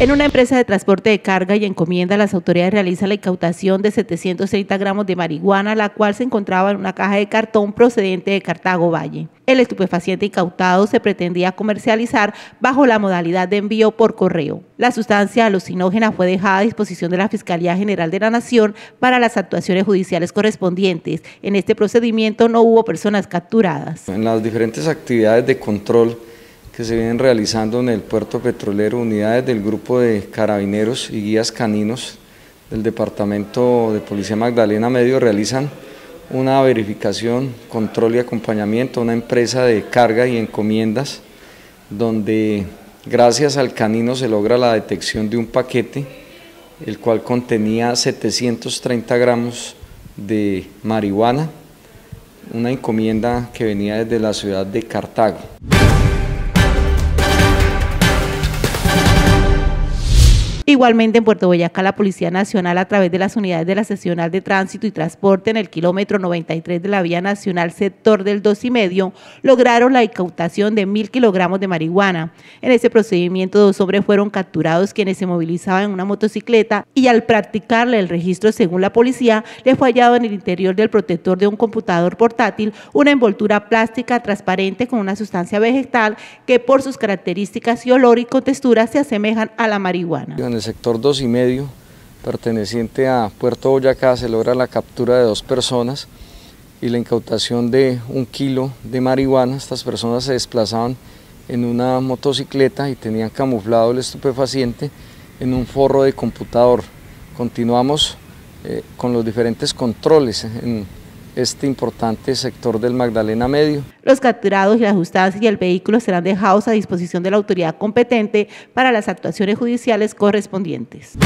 En una empresa de transporte de carga y encomienda, las autoridades realizan la incautación de 730 gramos de marihuana, la cual se encontraba en una caja de cartón procedente de Cartago Valle. El estupefaciente incautado se pretendía comercializar bajo la modalidad de envío por correo. La sustancia alucinógena fue dejada a disposición de la Fiscalía General de la Nación para las actuaciones judiciales correspondientes. En este procedimiento no hubo personas capturadas. En las diferentes actividades de control, que se vienen realizando en el puerto petrolero, unidades del grupo de carabineros y guías caninos del Departamento de Policía Magdalena Medio realizan una verificación, control y acompañamiento a una empresa de carga y encomiendas, donde gracias al canino se logra la detección de un paquete, el cual contenía 730 gramos de marihuana, una encomienda que venía desde la ciudad de Cartago. Igualmente en Puerto Boyacá, la Policía Nacional, a través de las unidades de la Seccional de Tránsito y Transporte en el kilómetro 93 de la Vía Nacional, sector del 2 y medio, lograron la incautación de mil kilogramos de marihuana. En ese procedimiento, dos hombres fueron capturados quienes se movilizaban en una motocicleta y al practicarle el registro, según la policía, le fue hallado en el interior del protector de un computador portátil una envoltura plástica transparente con una sustancia vegetal que por sus características y olor y contextura se asemejan a la marihuana sector 2 y medio, perteneciente a Puerto Boyacá, se logra la captura de dos personas y la incautación de un kilo de marihuana. Estas personas se desplazaban en una motocicleta y tenían camuflado el estupefaciente en un forro de computador. Continuamos eh, con los diferentes controles en este importante sector del Magdalena Medio. Los capturados y las ajustadas y el vehículo serán dejados a disposición de la autoridad competente para las actuaciones judiciales correspondientes.